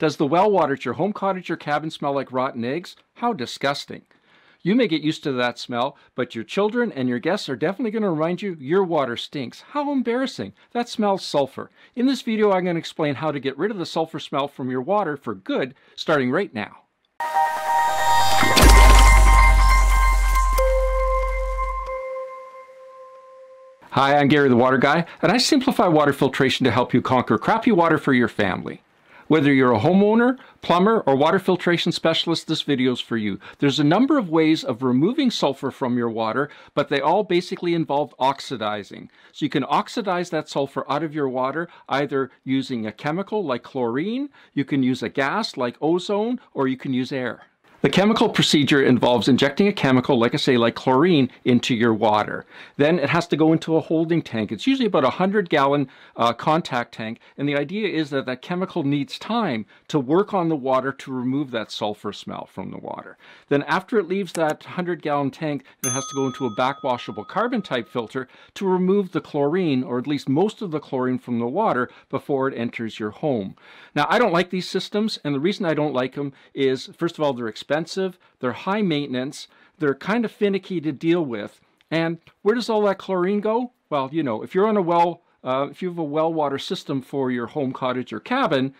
Does the well water at your home cottage or cabin smell like rotten eggs? How disgusting. You may get used to that smell, but your children and your guests are definitely going to remind you your water stinks. How embarrassing. That smells sulfur. In this video, I'm going to explain how to get rid of the sulfur smell from your water for good, starting right now. Hi, I'm Gary the Water Guy, and I simplify water filtration to help you conquer crappy water for your family. Whether you're a homeowner, plumber, or water filtration specialist, this video is for you. There's a number of ways of removing sulfur from your water, but they all basically involve oxidizing. So you can oxidize that sulfur out of your water either using a chemical like chlorine, you can use a gas like ozone, or you can use air. The chemical procedure involves injecting a chemical, like I say, like chlorine, into your water. Then it has to go into a holding tank. It's usually about a 100-gallon uh, contact tank, and the idea is that that chemical needs time to work on the water to remove that sulfur smell from the water. Then after it leaves that 100-gallon tank, it has to go into a backwashable carbon-type filter to remove the chlorine, or at least most of the chlorine from the water, before it enters your home. Now, I don't like these systems, and the reason I don't like them is, first of all, they're expensive expensive, they're high maintenance, they're kind of finicky to deal with. And where does all that chlorine go? Well, you know, if you're on a well, uh, if you have a well water system for your home, cottage, or cabin,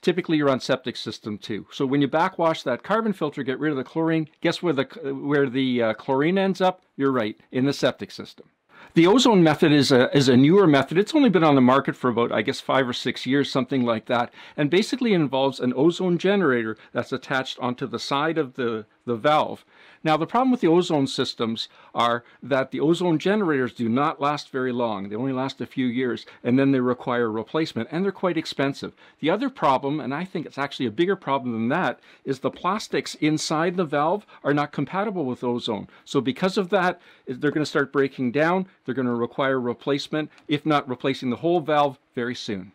typically you're on septic system too. So when you backwash that carbon filter, get rid of the chlorine, guess where the, where the uh, chlorine ends up? You're right, in the septic system. The ozone method is a, is a newer method. It's only been on the market for about, I guess, five or six years, something like that. And basically involves an ozone generator that's attached onto the side of the the valve. Now, the problem with the ozone systems are that the ozone generators do not last very long. They only last a few years, and then they require replacement, and they're quite expensive. The other problem, and I think it's actually a bigger problem than that, is the plastics inside the valve are not compatible with ozone. So because of that, they're going to start breaking down. They're going to require replacement, if not replacing the whole valve very soon.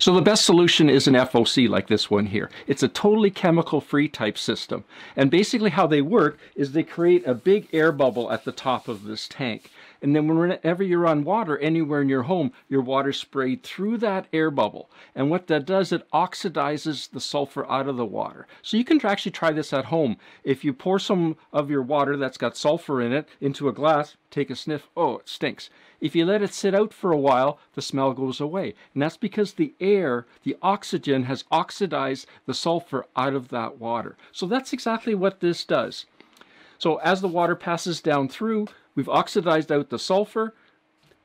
So the best solution is an FOC like this one here. It's a totally chemical-free type system. And basically how they work is they create a big air bubble at the top of this tank. And then whenever you're on water, anywhere in your home, your water sprayed through that air bubble. And what that does, it oxidizes the sulfur out of the water. So you can actually try this at home. If you pour some of your water that's got sulfur in it into a glass, take a sniff, oh, it stinks. If you let it sit out for a while, the smell goes away. And that's because the air, the oxygen, has oxidized the sulfur out of that water. So that's exactly what this does. So as the water passes down through, We've oxidized out the sulfur.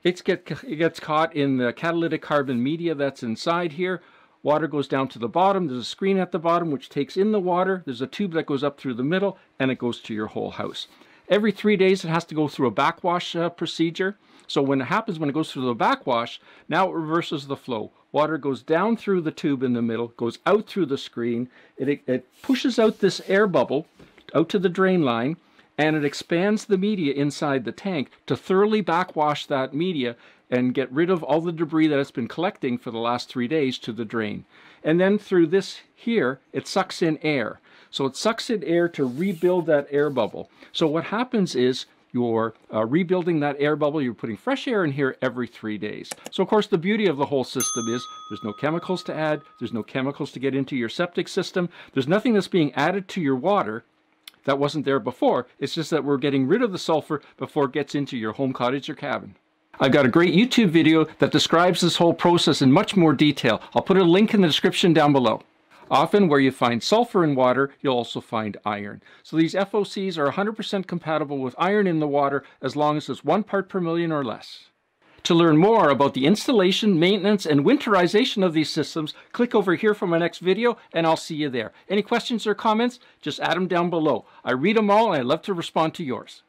It's get, it gets caught in the catalytic carbon media that's inside here. Water goes down to the bottom. There's a screen at the bottom which takes in the water. There's a tube that goes up through the middle and it goes to your whole house. Every three days it has to go through a backwash uh, procedure. So when it happens, when it goes through the backwash, now it reverses the flow. Water goes down through the tube in the middle, goes out through the screen. It, it pushes out this air bubble out to the drain line and it expands the media inside the tank to thoroughly backwash that media and get rid of all the debris that it's been collecting for the last three days to the drain. And then through this here, it sucks in air. So it sucks in air to rebuild that air bubble. So what happens is you're uh, rebuilding that air bubble, you're putting fresh air in here every three days. So of course the beauty of the whole system is there's no chemicals to add, there's no chemicals to get into your septic system, there's nothing that's being added to your water, that wasn't there before. It's just that we're getting rid of the sulfur before it gets into your home cottage or cabin. I've got a great YouTube video that describes this whole process in much more detail. I'll put a link in the description down below. Often where you find sulfur in water, you'll also find iron. So these FOCs are 100% compatible with iron in the water as long as it's one part per million or less. To learn more about the installation, maintenance, and winterization of these systems, click over here for my next video and I'll see you there. Any questions or comments, just add them down below. I read them all and I love to respond to yours.